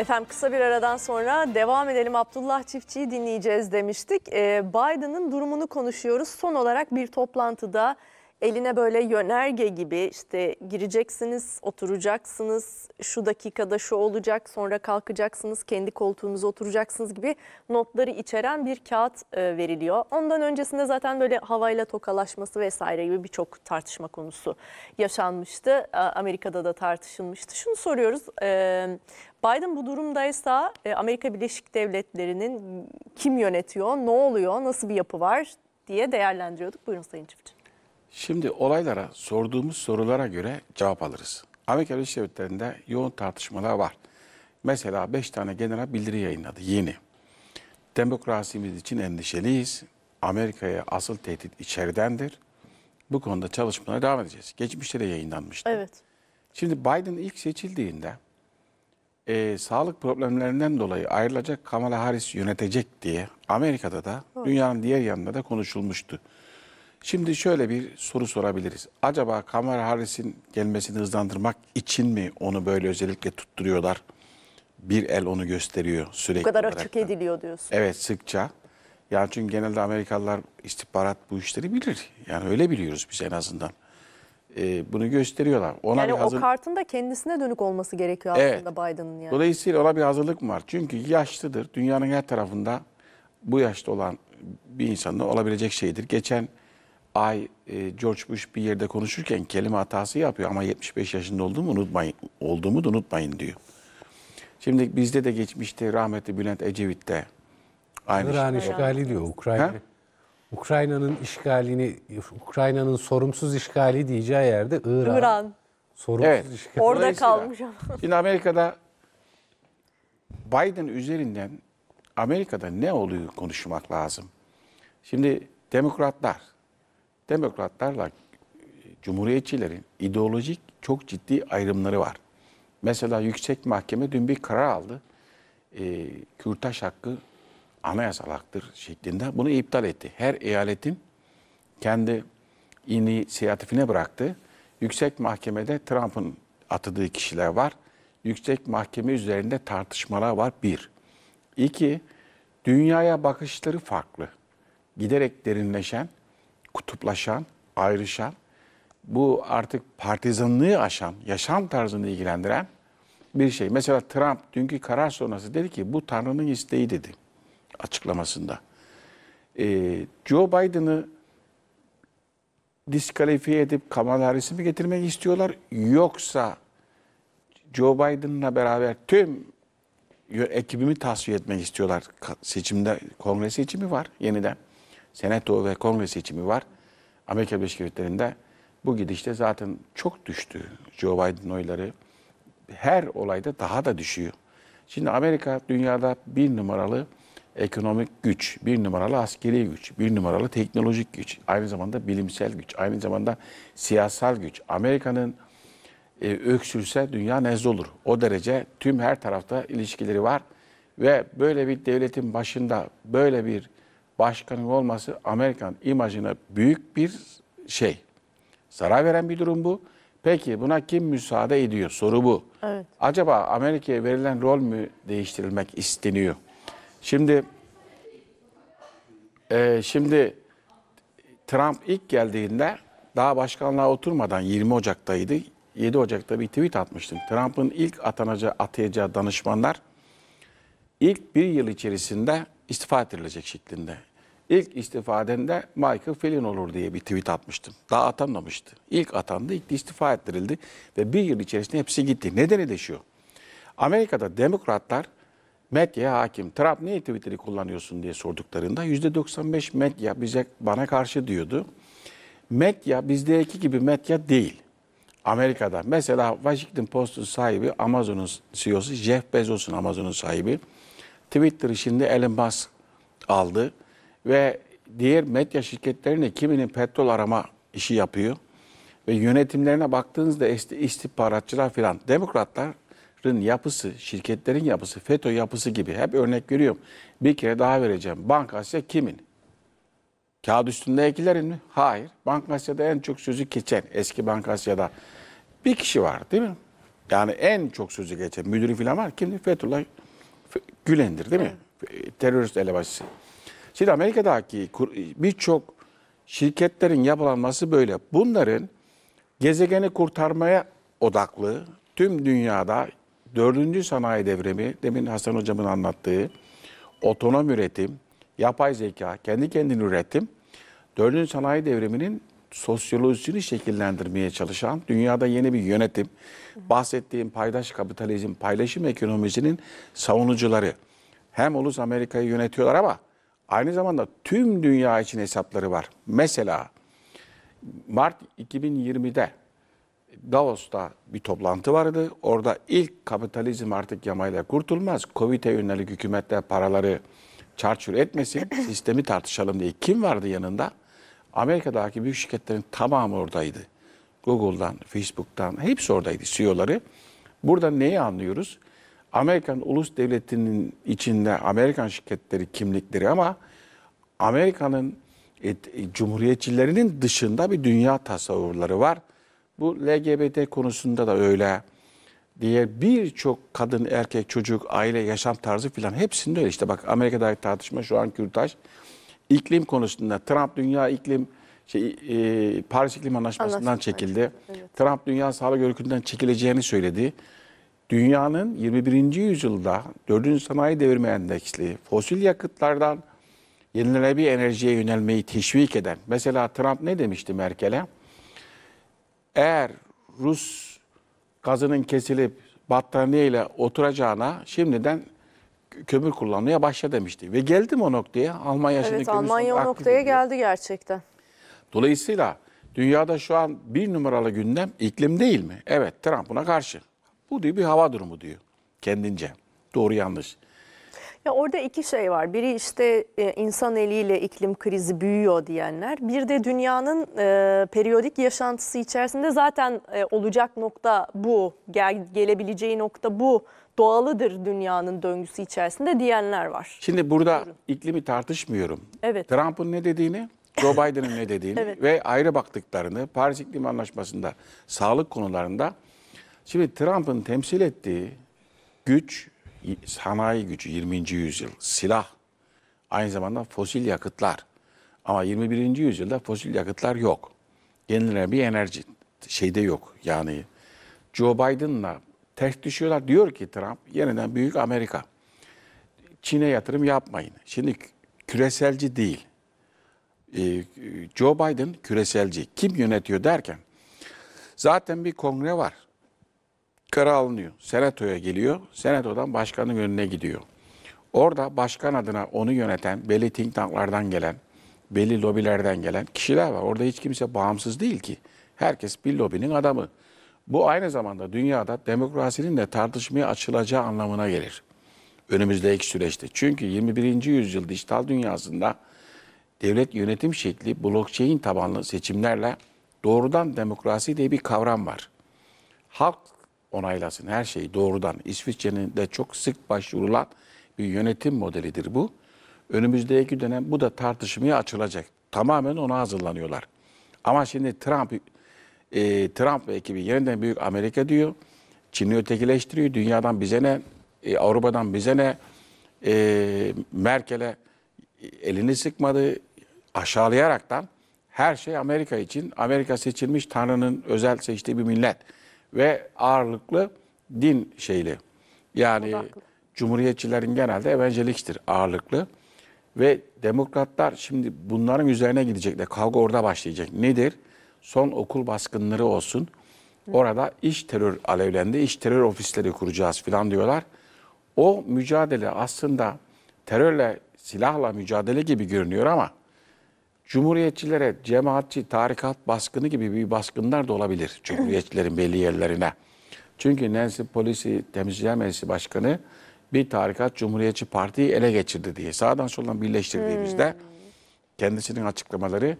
Efendim kısa bir aradan sonra devam edelim. Abdullah Çiftçi'yi dinleyeceğiz demiştik. Ee, Biden'ın durumunu konuşuyoruz. Son olarak bir toplantıda eline böyle yönerge gibi işte gireceksiniz, oturacaksınız, şu dakikada şu olacak, sonra kalkacaksınız, kendi koltuğunuza oturacaksınız gibi notları içeren bir kağıt e, veriliyor. Ondan öncesinde zaten böyle havayla tokalaşması vesaire gibi birçok tartışma konusu yaşanmıştı. Amerika'da da tartışılmıştı. Şunu soruyoruz, e, Biden bu durumdaysa e, Amerika Birleşik Devletleri'nin kim yönetiyor, ne oluyor, nasıl bir yapı var diye değerlendiriyorduk. Buyurun Sayın Çiftçi. Şimdi olaylara sorduğumuz sorulara göre cevap alırız. Amerika Birleşik Devletleri'nde yoğun tartışmalar var. Mesela 5 tane general bildiri yayınladı yeni. Demokrasimiz için endişeliyiz. Amerika'ya asıl tehdit içeridendir. Bu konuda çalışmalara devam edeceğiz. Geçmişte de yayınlanmıştı. Evet. Şimdi Biden ilk seçildiğinde e, sağlık problemlerinden dolayı ayrılacak Kamala Harris yönetecek diye Amerika'da da dünyanın diğer yanında da konuşulmuştu. Şimdi şöyle bir soru sorabiliriz. Acaba Kamala Harris'in gelmesini hızlandırmak için mi onu böyle özellikle tutturuyorlar? Bir el onu gösteriyor sürekli Bu kadar olarak açık ediliyor diyorsun. Evet sıkça. Yani çünkü genelde Amerikalılar istihbarat bu işleri bilir. Yani öyle biliyoruz biz en azından. Ee, bunu gösteriyorlar. Ona yani bir hazır... o kartın da kendisine dönük olması gerekiyor aslında evet. Biden'ın. Yani. Dolayısıyla ona bir hazırlık var. Çünkü yaşlıdır. Dünyanın her tarafında bu yaşta olan bir insanın olabilecek şeydir. Geçen ay e, George Bush bir yerde konuşurken kelime hatası yapıyor ama 75 yaşında olduğumu unutmayın, olduğumu da unutmayın diyor. Şimdi bizde de geçmişte rahmetli Bülent Ecevit de aynı İran şey. işgali diyor Ukrayna. Ukrayna'nın işgalini, Ukrayna'nın sorumsuz işgali diyeceği yerde İran. İran. Sorumsuz evet. işgali. Orada kalmış ama. Şimdi Amerika'da Biden üzerinden Amerika'da ne oluyor konuşmak lazım. Şimdi demokratlar demokratlarla e, cumhuriyetçilerin ideolojik çok ciddi ayrımları var. Mesela yüksek mahkeme dün bir karar aldı. E, kürtaj hakkı anayasal haktır şeklinde bunu iptal etti. Her eyaletin kendi inisiyatifine bıraktı. Yüksek mahkemede Trump'ın atadığı kişiler var. Yüksek mahkeme üzerinde tartışmalar var bir. İki, dünyaya bakışları farklı. Giderek derinleşen kutuplaşan, ayrışan, bu artık partizanlığı aşan, yaşam tarzını ilgilendiren bir şey. Mesela Trump dünkü karar sonrası dedi ki bu Tanrı'nın isteği dedi açıklamasında. Ee, Joe Biden'ı diskalifiye edip Kamala Harris'i mi getirmek istiyorlar? Yoksa Joe Biden'la beraber tüm ekibimi tasfiye etmek istiyorlar seçimde kongresi için mi var yeniden? senato ve kongre seçimi var. Amerika Birleşik Devletleri'nde bu gidişte zaten çok düştü Joe Biden oyları. Her olayda daha da düşüyor. Şimdi Amerika dünyada bir numaralı ekonomik güç, bir numaralı askeri güç, bir numaralı teknolojik güç, aynı zamanda bilimsel güç, aynı zamanda siyasal güç. Amerika'nın e, öksürse dünya nezle olur. O derece tüm her tarafta ilişkileri var ve böyle bir devletin başında böyle bir başkanın olması Amerikan imajına büyük bir şey. Zarar veren bir durum bu. Peki buna kim müsaade ediyor? Soru bu. Evet. Acaba Amerika'ya verilen rol mü değiştirilmek isteniyor? Şimdi e, şimdi Trump ilk geldiğinde daha başkanlığa oturmadan 20 Ocak'taydı. 7 Ocak'ta bir tweet atmıştım. Trump'ın ilk atanacağı, atayacağı danışmanlar ilk bir yıl içerisinde istifa edilecek şeklinde. İlk istifadende Michael Flynn olur diye bir tweet atmıştım. Daha atanmamıştı. İlk atandı, ilk istifa ettirildi ve bir yıl içerisinde hepsi gitti. Nedeni de şu. Amerika'da demokratlar medyaya hakim. Trump niye Twitter'i kullanıyorsun diye sorduklarında %95 medya bize bana karşı diyordu. Medya bizdeki gibi medya değil. Amerika'da. Mesela Washington Post'un sahibi Amazon'un CEO'su Jeff Bezos'un Amazon'un sahibi. Twitter şimdi Elon Musk aldı ve diğer medya şirketlerine kiminin petrol arama işi yapıyor. Ve yönetimlerine baktığınızda istihbaratçılar filan demokratların yapısı, şirketlerin yapısı, FETÖ yapısı gibi hep örnek veriyorum. Bir kere daha vereceğim. Bank Asya kimin? Kağıt üstündekilerin mi? Hayır. Bank Asya'da en çok sözü geçen eski Bank Asya'da bir kişi var değil mi? Yani en çok sözü geçen müdürü filan var. Kimdi? Fethullah Gülen'dir değil mi? Evet. Terörist elebaşısı. Şimdi Amerika'daki birçok şirketlerin yapılanması böyle. Bunların gezegeni kurtarmaya odaklı tüm dünyada dördüncü sanayi devrimi, demin Hasan Hocam'ın anlattığı otonom üretim, yapay zeka, kendi kendini üretim, dördüncü sanayi devriminin sosyolojisini şekillendirmeye çalışan dünyada yeni bir yönetim, bahsettiğim paydaş kapitalizm, paylaşım ekonomisinin savunucuları. Hem ulus Amerika'yı yönetiyorlar ama Aynı zamanda tüm dünya için hesapları var. Mesela Mart 2020'de Davos'ta bir toplantı vardı. Orada ilk kapitalizm artık yamayla kurtulmaz. Covid'e yönelik hükümetler paraları çarçur etmesin, sistemi tartışalım diye. Kim vardı yanında? Amerika'daki büyük şirketlerin tamamı oradaydı. Google'dan, Facebook'tan hepsi oradaydı CEO'ları. Burada neyi anlıyoruz? Amerikan ulus devletinin içinde Amerikan şirketleri kimlikleri ama Amerika'nın e, cumhuriyetçilerinin dışında bir dünya tasavvurları var. Bu LGBT konusunda da öyle. diye birçok kadın, erkek, çocuk, aile, yaşam tarzı filan hepsinde öyle. İşte bak Amerika'da tartışma şu an Kürtaş. İklim konusunda Trump dünya iklim şey, e, Paris İklim Anlaşması'ndan Anlaşma, çekildi. Evet. Trump Dünya Sağlık Örgütü'nden çekileceğini söyledi dünyanın 21. yüzyılda 4. sanayi devrimi endeksli fosil yakıtlardan yenilenebilir enerjiye yönelmeyi teşvik eden, mesela Trump ne demişti Merkel'e? Eğer Rus gazının kesilip battaniye ile oturacağına şimdiden kömür kullanmaya başla demişti. Ve geldim o noktaya. Almanya evet, Almanya o noktaya ediyor. geldi gerçekten. Dolayısıyla dünyada şu an bir numaralı gündem iklim değil mi? Evet Trump buna karşı. Bu diyor bir hava durumu diyor kendince. Doğru yanlış. Ya orada iki şey var. Biri işte e, insan eliyle iklim krizi büyüyor diyenler. Bir de dünyanın e, periyodik yaşantısı içerisinde zaten e, olacak nokta bu. Gel, gelebileceği nokta bu. Doğalıdır dünyanın döngüsü içerisinde diyenler var. Şimdi burada Buyurun. iklimi tartışmıyorum. Evet. Trump'ın ne dediğini, Joe Biden'ın ne dediğini evet. ve ayrı baktıklarını Paris İklim Anlaşması'nda sağlık konularında Şimdi Trump'ın temsil ettiği güç, sanayi gücü 20. yüzyıl, silah, aynı zamanda fosil yakıtlar. Ama 21. yüzyılda fosil yakıtlar yok. bir enerji şeyde yok yani. Joe Biden'la ters düşüyorlar. Diyor ki Trump yeniden büyük Amerika. Çin'e yatırım yapmayın. Şimdi küreselci değil. Ee, Joe Biden küreselci. Kim yönetiyor derken zaten bir kongre var kara alınıyor. Senato'ya geliyor. Senato'dan başkanın önüne gidiyor. Orada başkan adına onu yöneten belli think tanklardan gelen, belli lobilerden gelen kişiler var. Orada hiç kimse bağımsız değil ki. Herkes bir lobinin adamı. Bu aynı zamanda dünyada demokrasinin de tartışmaya açılacağı anlamına gelir. Önümüzdeki süreçte. Çünkü 21. yüzyıl dijital dünyasında devlet yönetim şekli blockchain tabanlı seçimlerle doğrudan demokrasi diye bir kavram var. Halk onaylasın her şeyi doğrudan. İsviçre'nin de çok sık başvurulan bir yönetim modelidir bu. Önümüzdeki dönem bu da tartışmaya açılacak. Tamamen ona hazırlanıyorlar. Ama şimdi Trump e, Trump ve ekibi yeniden büyük Amerika diyor. Çin'i ötekileştiriyor. Dünyadan bize ne, e, Avrupa'dan bize ne, e, Merkel'e elini sıkmadı aşağılayaraktan her şey Amerika için. Amerika seçilmiş Tanrı'nın özel seçtiği bir millet ve ağırlıklı din şeyli. Yani Odaklı. cumhuriyetçilerin genelde evangeliktir ağırlıklı. Ve demokratlar şimdi bunların üzerine gidecekler. Kavga orada başlayacak. Nedir? Son okul baskınları olsun. Orada iş terör alevlendi. İş terör ofisleri kuracağız filan diyorlar. O mücadele aslında terörle, silahla mücadele gibi görünüyor ama Cumhuriyetçilere cemaatçi, tarikat baskını gibi bir baskınlar da olabilir. Cumhuriyetçilerin belli yerlerine. Çünkü Nancy Polisi Temsilciler Meclisi Başkanı bir tarikat Cumhuriyetçi Parti'yi ele geçirdi diye sağdan soldan birleştirdiğimizde hmm. kendisinin açıklamaları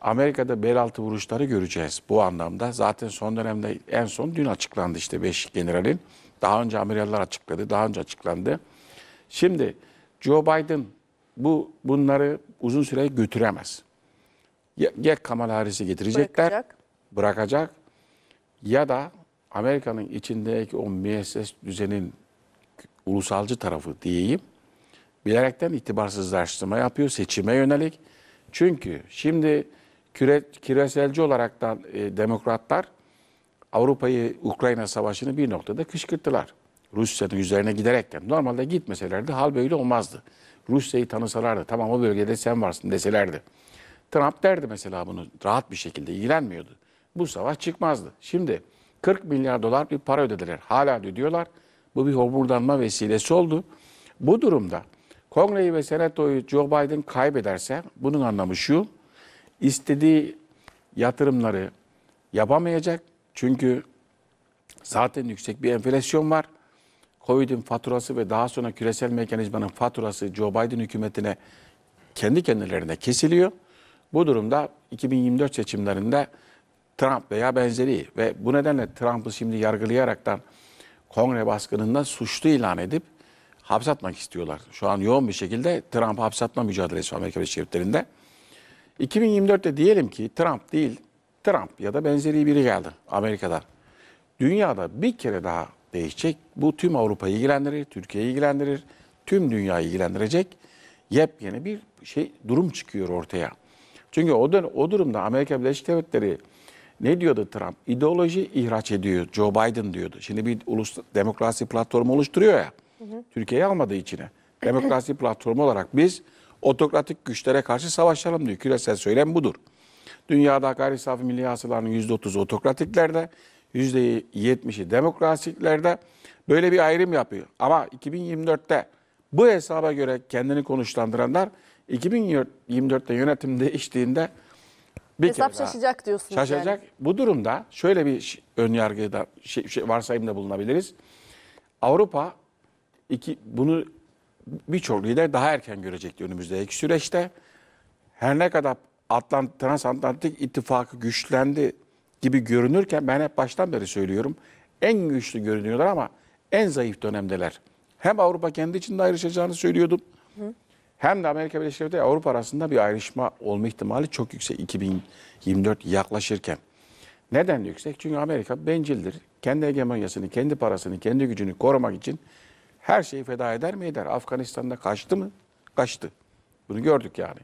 Amerika'da bel altı vuruşları göreceğiz bu anlamda. Zaten son dönemde en son dün açıklandı işte beş generalin. Daha önce Amerikalılar açıkladı, daha önce açıklandı. Şimdi Joe Biden bu bunları uzun süre götüremez ya, ya Kamala Harris'i getirecekler, bırakacak. bırakacak ya da Amerika'nın içindeki o müesses düzenin ulusalcı tarafı diyeyim, bilerekten itibarsızlaştırma yapıyor seçime yönelik. Çünkü şimdi küre, küreselci da e, demokratlar Avrupa'yı Ukrayna Savaşı'nı bir noktada kışkırttılar. Rusya'nın üzerine giderekten. Normalde gitmeselerdi hal böyle olmazdı. Rusya'yı tanısalardı. Tamam o bölgede sen varsın deselerdi. Trump derdi mesela bunu rahat bir şekilde ilgilenmiyordu. Bu savaş çıkmazdı. Şimdi 40 milyar dolar bir para ödediler. Hala ödüyorlar. Bu bir homurdanma vesilesi oldu. Bu durumda Kongre'yi ve Senato'yu Joe Biden kaybederse bunun anlamı şu. istediği yatırımları yapamayacak. Çünkü zaten yüksek bir enflasyon var. Covid'in faturası ve daha sonra küresel mekanizmanın faturası Joe Biden hükümetine kendi kendilerine kesiliyor. Bu durumda 2024 seçimlerinde Trump veya benzeri ve bu nedenle Trump'ı şimdi yargılayaraktan kongre baskınından suçlu ilan edip hapsatmak istiyorlar. Şu an yoğun bir şekilde Trump'ı hapsatma mücadelesi Amerika Birleşik Devletleri'nde. 2024'te diyelim ki Trump değil, Trump ya da benzeri biri geldi Amerika'dan. Dünyada bir kere daha değişecek. Bu tüm Avrupa'yı ilgilendirir, Türkiye'yi ilgilendirir, tüm dünyayı ilgilendirecek. Yepyeni bir şey durum çıkıyor ortaya. Çünkü o, dön o durumda Amerika Birleşik Devletleri ne diyordu Trump? İdeoloji ihraç ediyor Joe Biden diyordu. Şimdi bir ulus demokrasi platformu oluşturuyor ya. Türkiye'yi almadığı içine. Demokrasi platformu olarak biz otokratik güçlere karşı savaşalım diyor. Küresel söylem budur. Dünyada gayri safi milli hasılanın %30'u otokratiklerde, %70'i demokrasiklerde böyle bir ayrım yapıyor. Ama 2024'te bu hesaba göre kendini konuşlandıranlar 2024'te yönetim değiştiğinde bir Hesap kere daha şaşacak diyorsunuz şaşacak. yani. Bu durumda şöyle bir ön yargıda şey, şey, varsayımda bulunabiliriz. Avrupa iki, bunu birçok lider daha erken görecek önümüzdeki süreçte. Her ne kadar Atlant Transatlantik ittifakı güçlendi gibi görünürken ben hep baştan beri söylüyorum. En güçlü görünüyorlar ama en zayıf dönemdeler. Hem Avrupa kendi içinde ayrışacağını söylüyordum. Hı hem de Amerika Birleşik Devletleri Avrupa arasında bir ayrışma olma ihtimali çok yüksek 2024 yaklaşırken. Neden yüksek? Çünkü Amerika bencildir. Kendi hegemonyasını, kendi parasını, kendi gücünü korumak için her şeyi feda eder mi eder? Afganistan'da kaçtı mı? Kaçtı. Bunu gördük yani.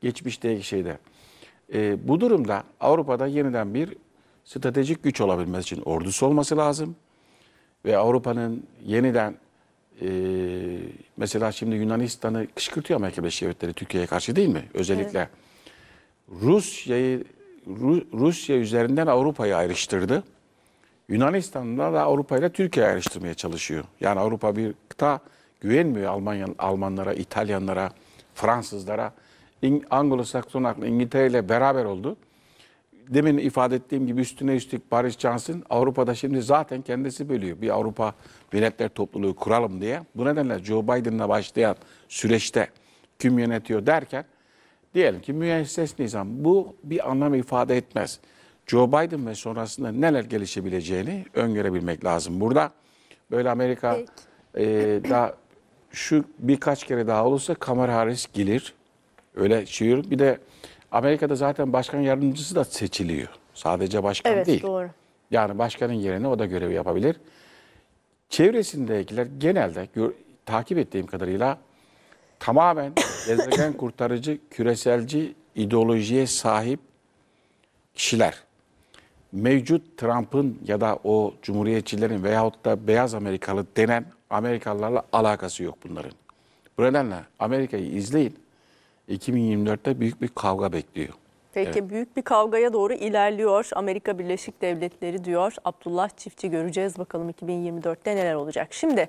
Geçmişteki şeyde. E, bu durumda Avrupa'da yeniden bir stratejik güç olabilmesi için ordusu olması lazım. Ve Avrupa'nın yeniden ee, mesela şimdi Yunanistan'ı kışkırtıyor Amerika Birleşik Devletleri Türkiye'ye karşı değil mi? Özellikle evet. Rusya'yı Ru Rusya üzerinden Avrupa'yı ayrıştırdı. Yunanistan'da da Avrupa ile Türkiye'yi ayrıştırmaya çalışıyor. Yani Avrupa bir kıta güvenmiyor Almanya, Almanlara, İtalyanlara, Fransızlara. İng Anglo-Sakson aklı İngiltere ile beraber oldu demin ifade ettiğim gibi üstüne üstlük Paris Johnson Avrupa'da şimdi zaten kendisi bölüyor. Bir Avrupa Milletler Topluluğu kuralım diye. Bu nedenle Joe Biden'la başlayan süreçte kim yönetiyor derken diyelim ki müesses nizam bu bir anlam ifade etmez. Joe Biden ve sonrasında neler gelişebileceğini öngörebilmek lazım. Burada böyle Amerika Peki. e, daha şu birkaç kere daha olursa Kamala Harris gelir. Öyle şiir. Bir de Amerika'da zaten başkan yardımcısı da seçiliyor. Sadece başkan evet, değil. Evet doğru. Yani başkanın yerine o da görevi yapabilir. Çevresindekiler genelde takip ettiğim kadarıyla tamamen gezegen kurtarıcı, küreselci ideolojiye sahip kişiler. Mevcut Trump'ın ya da o cumhuriyetçilerin veyahut da beyaz Amerikalı denen Amerikalılarla alakası yok bunların. Bu nedenle Amerika'yı izleyin. 2024'te büyük bir kavga bekliyor. Peki evet. büyük bir kavgaya doğru ilerliyor Amerika Birleşik Devletleri diyor. Abdullah Çiftçi göreceğiz bakalım 2024'te neler olacak. Şimdi